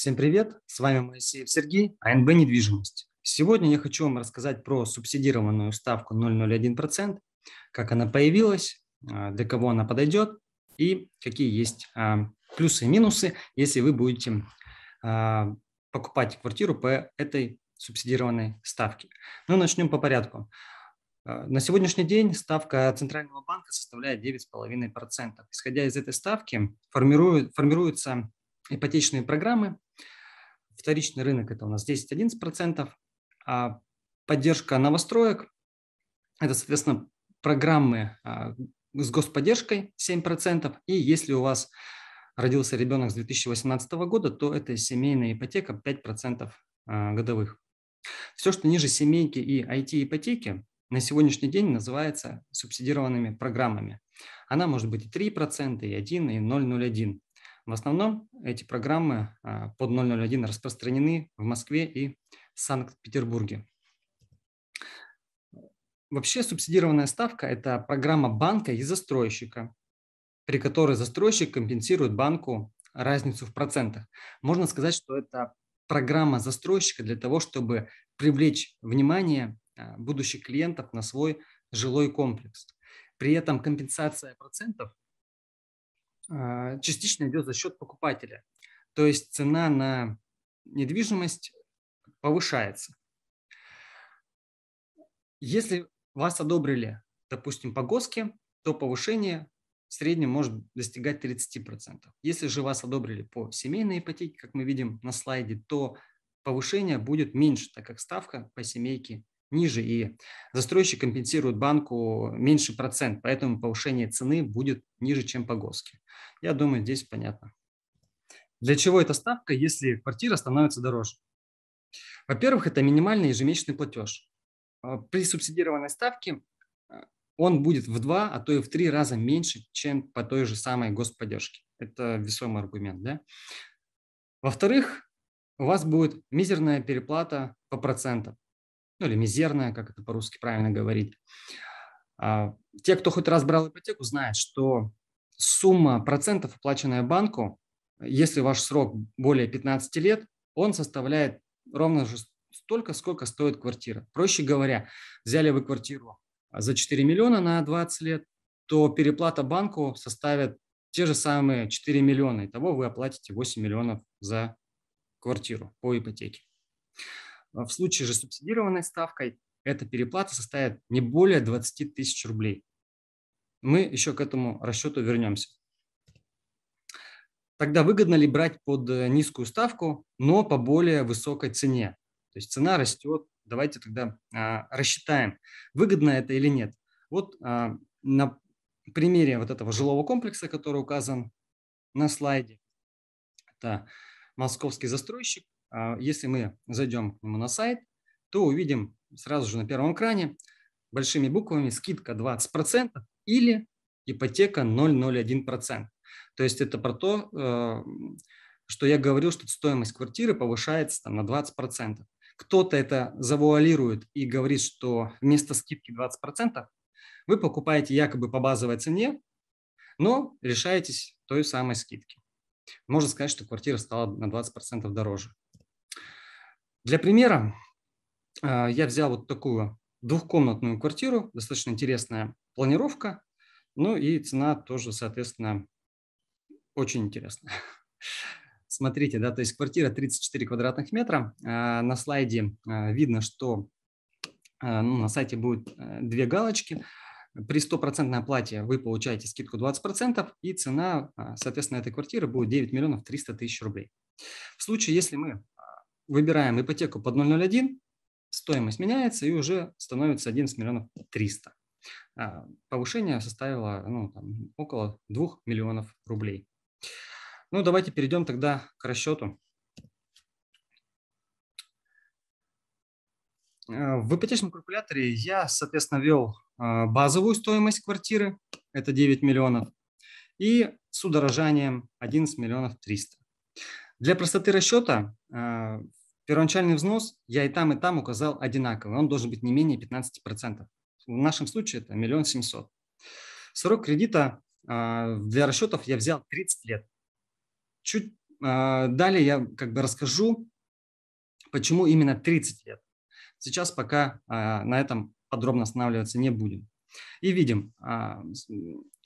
Всем привет, с вами Моисеев Сергей, АНБ «Недвижимость». Сегодня я хочу вам рассказать про субсидированную ставку 0,01%, как она появилась, а, для кого она подойдет и какие есть а, плюсы и минусы, если вы будете а, покупать квартиру по этой субсидированной ставке. Ну, начнем по порядку. На сегодняшний день ставка Центрального банка составляет 9,5%. Исходя из этой ставки формирует, формируется ипотечные программы. Вторичный рынок – это у нас 10-11%, а поддержка новостроек – это, соответственно, программы а, с господдержкой 7%, и если у вас родился ребенок с 2018 года, то это семейная ипотека 5% а, годовых. Все, что ниже семейки и IT-ипотеки, на сегодняшний день называется субсидированными программами. Она может быть и 3%, и 1, и 0,01. В основном эти программы а, под 001 распространены в Москве и Санкт-Петербурге. Вообще субсидированная ставка – это программа банка и застройщика, при которой застройщик компенсирует банку разницу в процентах. Можно сказать, что это программа застройщика для того, чтобы привлечь внимание а, будущих клиентов на свой жилой комплекс. При этом компенсация процентов а, частично идет за счет покупателя. То есть цена на недвижимость повышается. Если вас одобрили, допустим, по ГОСКе, то повышение в среднем может достигать 30%. Если же вас одобрили по семейной ипотеке, как мы видим на слайде, то повышение будет меньше, так как ставка по семейке ниже, и застройщик компенсирует банку меньше процент, поэтому повышение цены будет ниже, чем по ГОСКе. Я думаю, здесь понятно. Для чего эта ставка, если квартира становится дороже? Во-первых, это минимальный ежемесячный платеж. А, при субсидированной ставке а, он будет в два, а то и в три раза меньше, чем по той же самой господдержке. Это весомый аргумент. Да? Во-вторых, у вас будет мизерная переплата по процентам ну или мизерная, как это по-русски правильно говорить. А, те, кто хоть раз брал ипотеку, знают, что сумма процентов, оплаченная банку, если ваш срок более 15 лет, он составляет ровно же столько, сколько стоит квартира. Проще говоря, взяли вы квартиру за 4 миллиона на 20 лет, то переплата банку составит те же самые 4 миллиона. Итого вы оплатите 8 миллионов за квартиру по ипотеке. А в случае же субсидированной ставкой эта переплата составит не более 20 тысяч рублей. Мы еще к этому расчету вернемся. Тогда выгодно ли брать под э, низкую ставку, но по более высокой цене? То есть цена растет. Давайте тогда а, рассчитаем, выгодно это или нет. Вот а, на примере вот этого жилого комплекса, который указан на слайде, это московский застройщик, а если мы зайдем к нему на сайт, то увидим сразу же на первом экране большими буквами скидка 20% или ипотека 0,01%. То есть это про то, э, что я говорил, что стоимость квартиры повышается там, на 20%. Кто-то это завуалирует и говорит, что вместо скидки 20% вы покупаете якобы по базовой цене, но решаетесь той самой скидки. Можно сказать, что квартира стала на 20% дороже. Для примера а, я взял вот такую двухкомнатную квартиру, достаточно интересная планировка, ну и цена тоже, соответственно, очень интересная. Смотрите, да, то есть квартира 34 квадратных метра. А, на слайде а, видно, что ну, на сайте будет э, две галочки. При стопроцентной оплате вы получаете скидку 20%, и цена, соответственно, этой квартиры будет 9 миллионов 300 тысяч рублей. В случае, если мы выбираем ипотеку под 001, стоимость меняется и уже становится 11 миллионов 300. А, повышение составило ну, там, около 2 миллионов рублей. Ну, давайте перейдем тогда к расчету. А, в ипотечном калькуляторе я, соответственно, ввел а, базовую стоимость квартиры, это 9 миллионов, и с удорожанием 11 миллионов 300. Для простоты расчета первоначальный взнос я и там, и там указал одинаковый. Он должен быть не менее 15%. В нашем случае это миллион семьсот. Срок кредита а, для расчетов я взял 30 лет. Чуть а, далее я как бы расскажу, почему именно 30 лет. Сейчас пока а, на этом подробно останавливаться не будем. И видим,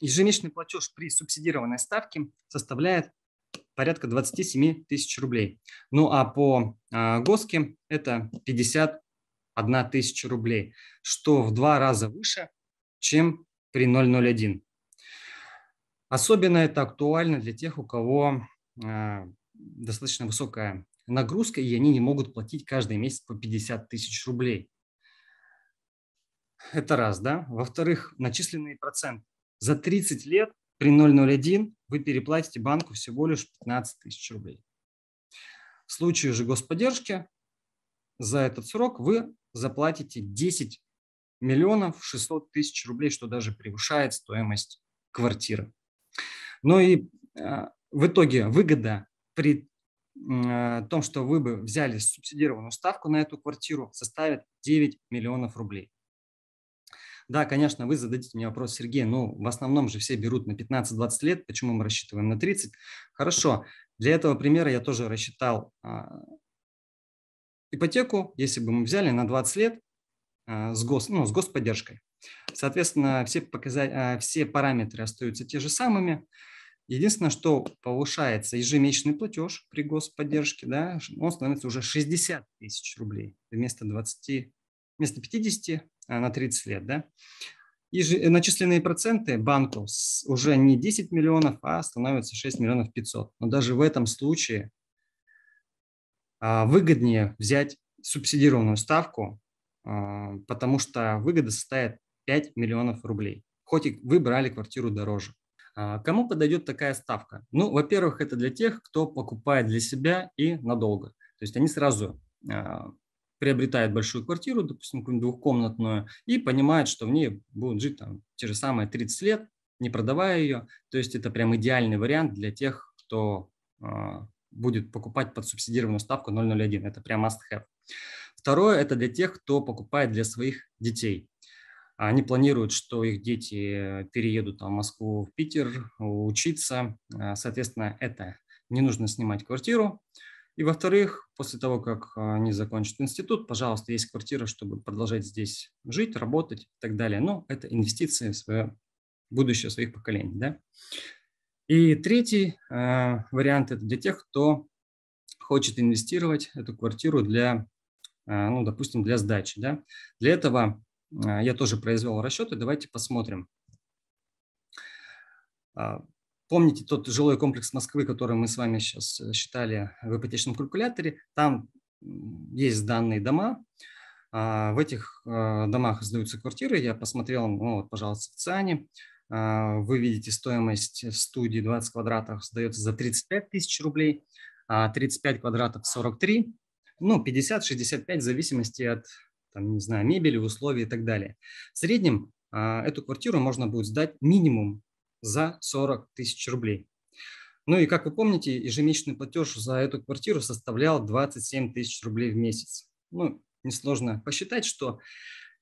ежемесячный платеж при субсидированной ставке составляет порядка 27 тысяч рублей. Ну а по а, ГОСКе это 51 тысяча рублей, что в два раза выше, чем при 001. Особенно это актуально для тех, у кого а, достаточно высокая нагрузка, и они не могут платить каждый месяц по 50 тысяч рублей. Это раз, да. Во-вторых, начисленный процент За 30 лет при 0,01 вы переплатите банку всего лишь 15 тысяч рублей. В случае же господдержки за этот срок вы заплатите 10 миллионов 600 тысяч рублей, что даже превышает стоимость квартиры. Ну и э, в итоге выгода при э, том, что вы бы взяли субсидированную ставку на эту квартиру, составит 9 миллионов рублей. Да, конечно, вы зададите мне вопрос, Сергей, ну, в основном же все берут на 15-20 лет, почему мы рассчитываем на 30? Хорошо, для этого примера я тоже рассчитал а, ипотеку, если бы мы взяли на 20 лет а, с, гос, ну, с господдержкой. Соответственно, все, показа, а, все параметры остаются те же самыми. Единственное, что повышается ежемесячный платеж при господдержке, да, он становится уже 60 тысяч рублей вместо 20, вместо 50 Э, на 30 лет, да, и э, начисленные проценты банку уже не 10 миллионов, а становится 6 миллионов 500. Но даже в этом случае а, выгоднее взять субсидированную ставку, а, потому что выгода составит 5 миллионов рублей, хоть и вы брали квартиру дороже. А, кому подойдет такая ставка? Ну, во-первых, это для тех, кто покупает для себя и надолго. То есть они сразу приобретает большую квартиру, допустим, какую-нибудь двухкомнатную, и понимает, что в ней будут жить там те же самые 30 лет, не продавая ее. То есть это прям идеальный вариант для тех, кто э, будет покупать под субсидированную ставку 0,01. Это прям must-have. Второе – это для тех, кто покупает для своих детей. Они планируют, что их дети переедут там, в Москву, в Питер, учиться. Соответственно, это не нужно снимать квартиру. И во-вторых, после того, как а, они закончат институт, пожалуйста, есть квартира, чтобы продолжать здесь жить, работать и так далее. Но ну, это инвестиции в свое будущее своих поколений. Да? И третий э, вариант – это для тех, кто хочет инвестировать эту квартиру для, э, ну, допустим, для сдачи. Да? Для этого э, я тоже произвел расчеты. Давайте посмотрим. Помните тот жилой комплекс Москвы, который мы с вами сейчас э, считали в ипотечном калькуляторе? Там есть данные дома. А, в этих э, домах сдаются квартиры. Я посмотрел, ну, вот, пожалуйста, в ЦИАНе. А, вы видите стоимость студии 20 квадратов сдается за 35 тысяч рублей, а 35 квадратов 43, ну 50-65 в зависимости от там, не знаю, мебели, условий и так далее. В среднем а, эту квартиру можно будет сдать минимум за 40 тысяч рублей. Ну и, как вы помните, ежемесячный платеж за эту квартиру составлял 27 тысяч рублей в месяц. Ну, несложно посчитать, что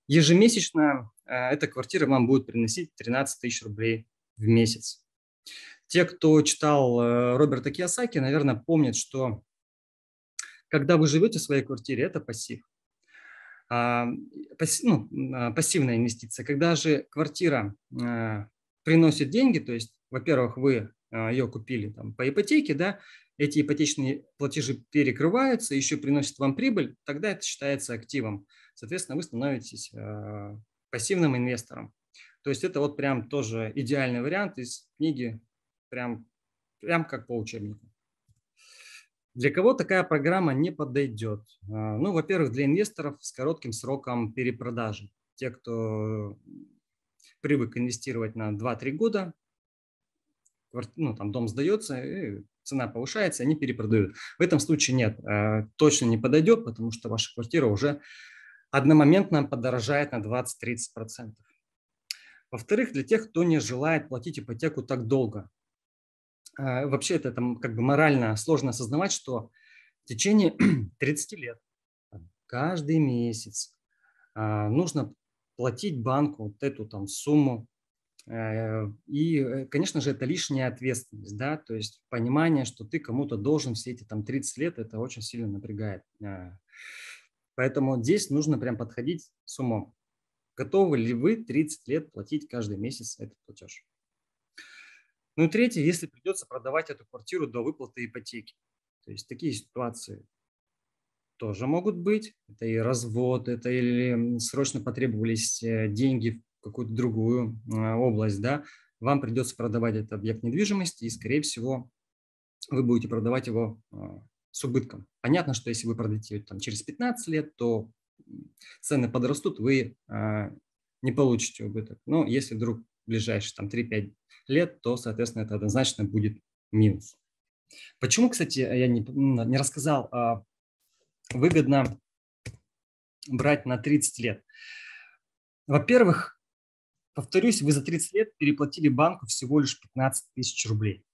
ежемесячно э, эта квартира вам будет приносить 13 тысяч рублей в месяц. Те, кто читал э, Роберта Киосаки, наверное, помнят, что когда вы живете в своей квартире, это пассив. А, пассив, ну, а, пассивная инвестиция. Когда же квартира э, приносит деньги, то есть, во-первых, вы а, ее купили там, по ипотеке, да, эти ипотечные платежи перекрываются, еще приносят вам прибыль, тогда это считается активом. Соответственно, вы становитесь а, пассивным инвестором. То есть это вот прям тоже идеальный вариант из книги, прям, прям как по учебнику. Для кого такая программа не подойдет? А, ну, во-первых, для инвесторов с коротким сроком перепродажи. Те, кто привык инвестировать на 2-3 года, ну, там дом сдается, и цена повышается, они перепродают. В этом случае нет, э, точно не подойдет, потому что ваша квартира уже одномоментно подорожает на 20-30%. Во-вторых, для тех, кто не желает платить ипотеку так долго. Э, вообще это там как бы морально сложно осознавать, что в течение 30 лет каждый месяц э, нужно платить банку вот эту там сумму. Э, и, э, конечно же, это лишняя ответственность, да, то есть понимание, что ты кому-то должен все эти там 30 лет, это очень сильно напрягает. Э, поэтому здесь нужно прям подходить с умом. Готовы ли вы 30 лет платить каждый месяц этот платеж? Ну и третье, если придется продавать эту квартиру до выплаты ипотеки. То есть такие ситуации тоже могут быть. Это и развод, это или срочно потребовались э, деньги в какую-то другую а, область, да, вам придется продавать этот объект недвижимости, и, скорее всего, вы будете продавать его а, с убытком. Понятно, что если вы продадите там, через 15 лет, то цены подрастут, вы а, не получите убыток. Но если вдруг в ближайшие там, 3-5 лет, то, соответственно, это однозначно будет минус. Почему, кстати, я не, не рассказал о выгодно брать на 30 лет. Во-первых, повторюсь, вы за 30 лет переплатили банку всего лишь 15 тысяч рублей.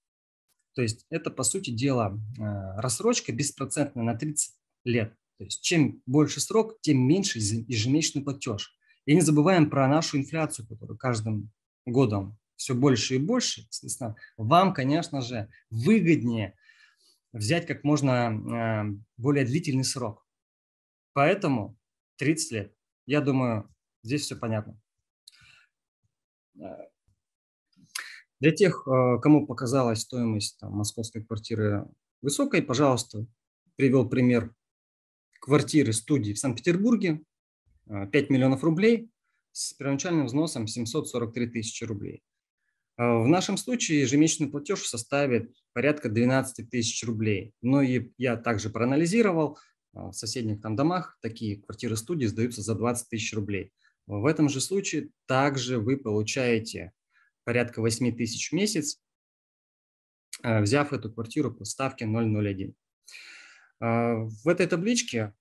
То есть это, по сути дела, э, рассрочка беспроцентная на 30 лет. То есть чем больше срок, тем меньше ежемесячный платеж. И не забываем про нашу инфляцию, которая каждым годом все больше и больше. Вам, конечно же, выгоднее взять как можно э, более длительный срок. Поэтому 30 лет. Я думаю, здесь все понятно. Для тех, э, кому показалась стоимость там, московской квартиры высокой, пожалуйста, привел пример квартиры студии в Санкт-Петербурге, 5 э, миллионов рублей с первоначальным взносом 743 тысячи рублей. А в нашем случае ежемесячный платеж составит порядка 12 тысяч рублей. Но и я также проанализировал, а в соседних там домах такие квартиры-студии сдаются за 20 тысяч рублей. В этом же случае также вы получаете порядка 8 тысяч в месяц, а, взяв эту квартиру по ставке 0,01. В этой табличке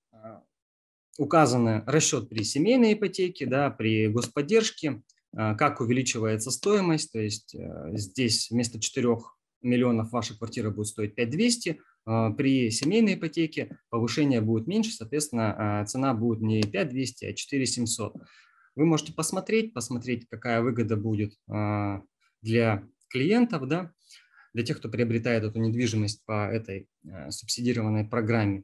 указан расчет при семейной ипотеке, да, при господдержке, Э, как увеличивается стоимость, то есть э, здесь вместо 4 миллионов ваша квартира будет стоить 5200, э, при семейной ипотеке повышение будет меньше, соответственно, цена будет не 5200, а 4700. Вы можете посмотреть, посмотреть, какая выгода будет для клиентов, да, для тех, кто приобретает эту недвижимость по этой субсидированной программе.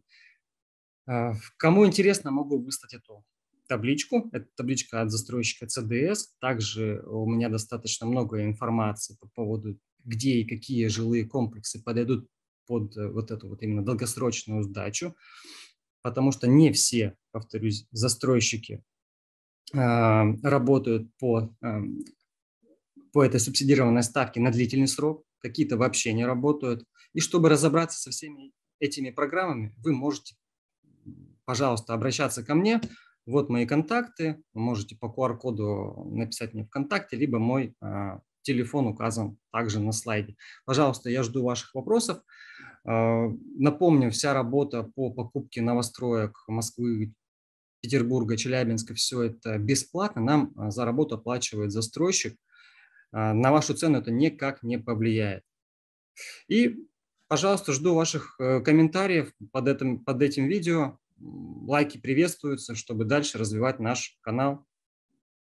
Кому интересно, могу выставить эту табличку. Это табличка от застройщика CDS. Также у меня достаточно много информации по поводу, где и какие жилые комплексы подойдут под э, вот эту вот именно долгосрочную сдачу, потому что не все, повторюсь, застройщики а, работают по, а, по этой субсидированной ставке на длительный срок, какие-то вообще не работают. И чтобы разобраться со всеми этими программами, вы можете, пожалуйста, обращаться ко мне – вот мои контакты, вы можете по QR-коду написать мне ВКонтакте, либо мой а, телефон указан также на слайде. Пожалуйста, я жду ваших вопросов. А, напомню, вся работа по покупке новостроек Москвы, Петербурга, Челябинска, все это бесплатно. Нам а, за работу оплачивает застройщик. На вашу цену это никак не повлияет. И, пожалуйста, жду ваших э, комментариев под этим, под этим видео лайки приветствуются, чтобы дальше развивать наш канал.